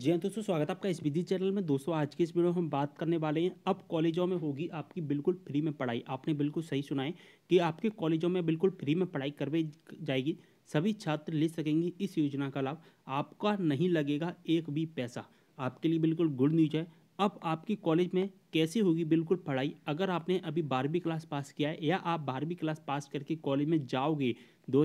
जी हाँ दोस्तों स्वागत है आपका इस विधि चैनल में दोस्तों आज की इस वीडियो में हम बात करने वाले हैं अब कॉलेजों में होगी आपकी बिल्कुल फ्री में पढ़ाई आपने बिल्कुल सही सुना है कि आपके कॉलेजों में बिल्कुल फ्री में पढ़ाई करवाई जाएगी सभी छात्र ले सकेंगे इस योजना का लाभ आपका नहीं लगेगा एक भी पैसा आपके लिए बिल्कुल गुड न्यूज है अब आपके कॉलेज में कैसे होगी बिल्कुल पढ़ाई अगर आपने अभी बारहवीं क्लास पास किया है या आप बारहवीं क्लास पास करके कॉलेज में जाओगे दो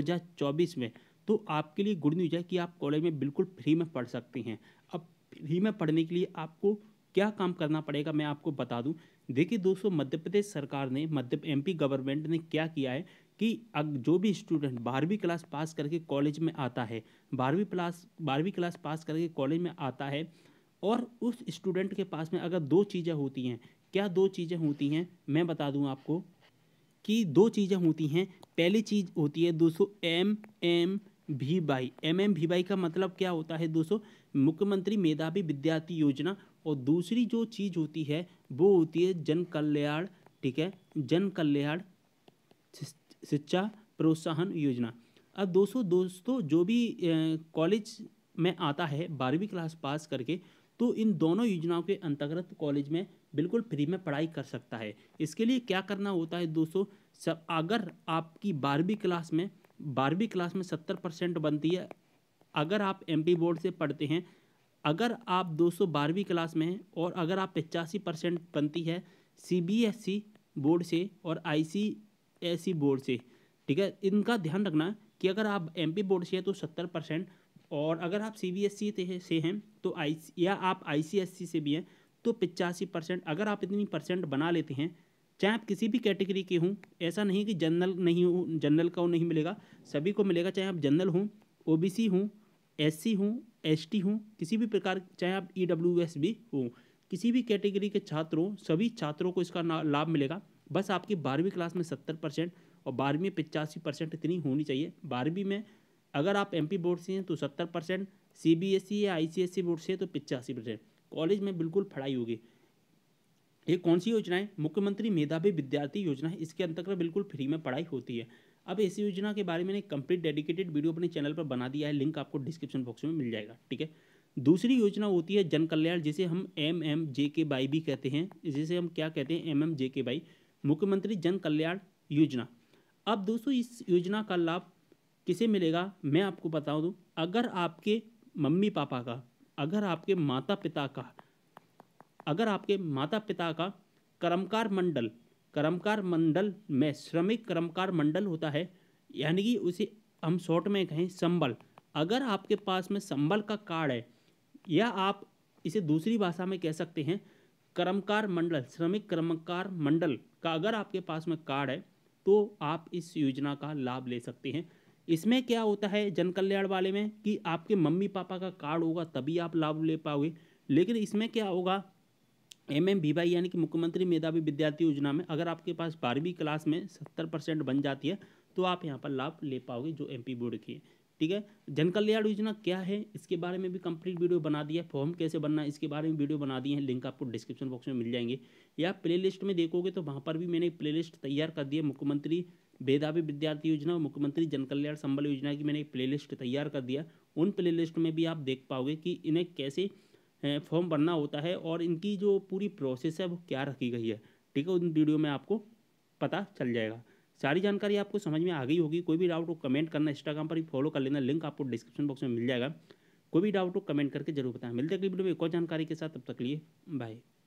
में तो आपके लिए गुड न्यूज है कि आप कॉलेज में बिल्कुल फ्री में पढ़ सकते हैं अब फ्री में पढ़ने के लिए आपको क्या काम करना पड़ेगा मैं आपको बता दूं देखिए दोस्तों मध्य प्रदेश सरकार ने मध्य एमपी गवर्नमेंट ने क्या किया है कि अब जो भी स्टूडेंट बारहवीं क्लास पास करके कॉलेज में आता है बारहवीं क्लास बारहवीं क्लास पास करके कॉलेज में आता है और उस स्टूडेंट के पास में अगर दो चीज़ें होती हैं क्या दो चीज़ें होती हैं मैं बता दूं आपको कि दो चीज़ें होती हैं पहली चीज़ होती है दोस्तों M M V Y M M V Y का मतलब क्या होता है दोस्तों मुख्यमंत्री मेधावी विद्यार्थी योजना और दूसरी जो चीज़ होती है वो होती है जन कल्याण ठीक है जन कल्याण शिक्षा प्रोत्साहन योजना अब दोस्तों दोस्तों जो भी कॉलेज में आता है बारहवीं क्लास पास करके तो इन दोनों योजनाओं के अंतर्गत कॉलेज में बिल्कुल फ्री में पढ़ाई कर सकता है इसके लिए क्या करना होता है दोस्तों सब अगर आपकी बारहवीं क्लास में बारहवीं क्लास में सत्तर परसेंट बनती है अगर आप एमपी बोर्ड से पढ़ते हैं अगर आप दो सौ बारहवीं क्लास में हैं और अगर आप पचासी परसेंट बनती है सीबीएसई बोर्ड e से और आईसीएसई बोर्ड e से ठीक है इनका ध्यान रखना कि अगर आप एमपी बोर्ड से हैं तो सत्तर परसेंट और अगर आप e सीबीएसई से हैं तो आई या आप आईसीएसई से भी हैं तो पचासी परसेंट अगर आप इतनी परसेंट बना लेते हैं चाहे आप किसी भी कैटेगरी के हों ऐसा नहीं कि जनरल नहीं हो जनरल का नहीं मिलेगा सभी को मिलेगा चाहे आप जनरल हों ओ बी सी हों एस सी हों एस टी हों किसी भी प्रकार चाहे आप ई डब्ल्यू एस भी हों किसी भी कैटेगरी के छात्रों सभी छात्रों को इसका लाभ मिलेगा बस आपकी बारहवीं क्लास में सत्तर परसेंट और बारहवीं में पचासी परसेंट इतनी होनी चाहिए बारहवीं में अगर आप एम पी बोर्ड से हैं तो सत्तर percent C B S E या I C S C board से तो पचासी परसेंट कॉलेज में बिल्कुल पढ़ाई होगी ये कौन सी योजना है मुख्यमंत्री मेधावी विद्यार्थी योजना है इसके अंतर्गत बिल्कुल फ्री में पढ़ाई होती है अब इस योजना के बारे में एक कंप्लीट डेडिकेटेड वीडियो अपने चैनल पर बना दिया है लिंक आपको डिस्क्रिप्शन बॉक्स में मिल जाएगा ठीक है दूसरी योजना होती है जन कल्याण जिसे हम एम एम जे के बाई भी कहते हैं जिसे हम क्या कहते हैं एम एम जे के बाई मुख्यमंत्री जन कल्याण योजना अब दोस्तों इस योजना का लाभ किसे मिलेगा मैं आपको बता दूँ तो, अगर आपके मम्मी पापा का अगर आपके माता पिता का अगर आपके माता पिता का कर्मकार मंडल कर्मकार मंडल में श्रमिक कर्मकार मंडल होता है यानी कि उसे हम शॉर्ट में कहें संबल अगर आपके पास में संबल का कार्ड है या आप इसे दूसरी भाषा में कह सकते हैं कर्मकार मंडल श्रमिक कर्मकार मंडल का अगर आपके पास में कार्ड है तो आप इस योजना का लाभ ले सकते हैं इसमें क्या होता है जनकल्याण वाले में कि आपके मम्मी पापा का कार्ड होगा तभी आप लाभ ले पाओगे लेकिन इसमें क्या होगा एम एम वी वाई यानी कि मुख्यमंत्री मेधावी विद्यार्थी योजना में अगर आपके पास बारहवीं क्लास में सत्तर परसेंट बन जाती है तो आप यहाँ पर लाभ ले पाओगे जो एम बोर्ड की है ठीक है जन कल्याण योजना क्या है इसके बारे में भी कंप्लीट वीडियो बना दिया है फॉर्म कैसे बनना है इसके बारे में वीडियो बना दिए हैं लिंक आपको डिस्क्रिप्शन बॉक्स में मिल जाएंगे या प्ले में देखोगे तो वहाँ पर भी मैंने प्ले लिस्ट तैयार कर दिया मुख्यमंत्री बेदावी विद्यार्थी योजना और मुख्यमंत्री जन कल्याण संबल योजना की मैंने एक प्लेलिस्ट तैयार कर दिया उन प्लेलिस्ट में भी आप देख पाओगे कि इन्हें कैसे फॉर्म भरना होता है और इनकी जो पूरी प्रोसेस है वो क्या रखी गई है ठीक है उन वीडियो में आपको पता चल जाएगा सारी जानकारी आपको समझ में आ गई होगी कोई भी डाउट हो कमेंट करना इंस्टाग्राम पर ही फॉलो कर लेना लिंक आपको डिस्क्रिप्शन बॉक्स में मिल जाएगा कोई भी डाउट हो कमेंट करके जरूर बताएं मिलते हैं अगली वीडियो में एक और जानकारी के साथ तब तक लिए बाय